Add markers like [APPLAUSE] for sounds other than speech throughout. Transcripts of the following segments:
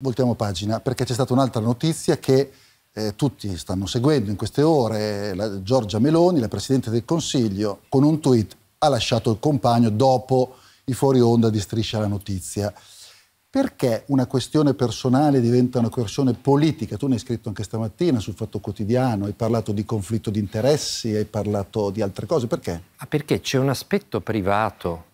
Voltiamo pagina perché c'è stata un'altra notizia che eh, tutti stanno seguendo in queste ore. La, Giorgia Meloni, la Presidente del Consiglio, con un tweet ha lasciato il compagno dopo i fuori onda di Striscia la Notizia. Perché una questione personale diventa una questione politica? Tu ne hai scritto anche stamattina sul Fatto Quotidiano, hai parlato di conflitto di interessi, hai parlato di altre cose. Perché? Ah, perché c'è un aspetto privato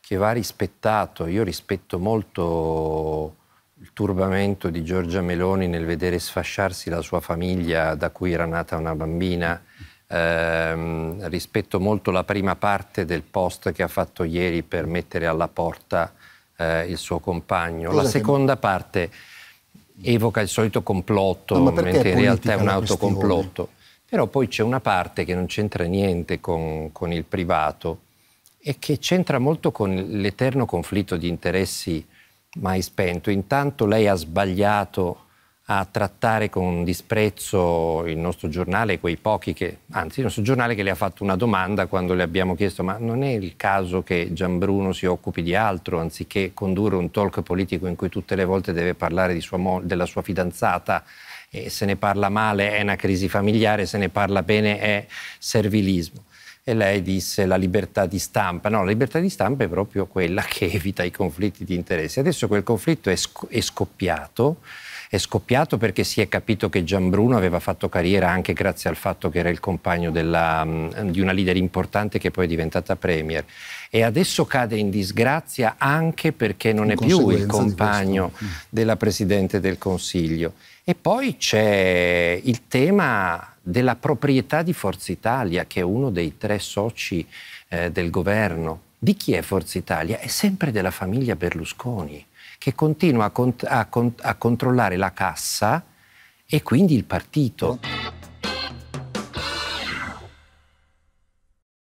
che va rispettato. Io rispetto molto il turbamento di Giorgia Meloni nel vedere sfasciarsi la sua famiglia da cui era nata una bambina. Ehm, rispetto molto la prima parte del post che ha fatto ieri per mettere alla porta eh, il suo compagno. Cosa la seconda che... parte evoca il solito complotto, no, mentre in realtà è un autocomplotto. Però poi c'è una parte che non c'entra niente con, con il privato e che c'entra molto con l'eterno conflitto di interessi mai spento. Intanto lei ha sbagliato a trattare con disprezzo il nostro giornale, quei pochi che, anzi il nostro giornale che le ha fatto una domanda quando le abbiamo chiesto ma non è il caso che Gianbruno si occupi di altro anziché condurre un talk politico in cui tutte le volte deve parlare sua della sua fidanzata e se ne parla male è una crisi familiare, se ne parla bene è servilismo e lei disse la libertà di stampa. No, la libertà di stampa è proprio quella che [LAUGHS] evita i conflitti di interessi. Adesso quel conflitto è, sc- è scoppiato è scoppiato perché si è capito che Gianbruno aveva fatto carriera anche grazie al fatto che era il compagno della, di una leader importante che poi è diventata premier e adesso cade in disgrazia anche perché non in è più il compagno mm. della Presidente del Consiglio. E poi c'è il tema della proprietà di Forza Italia, che è uno dei tre soci eh, del governo. Di chi è Forza Italia? È sempre della famiglia Berlusconi, che continua a, cont a, cont a controllare la cassa e quindi il partito.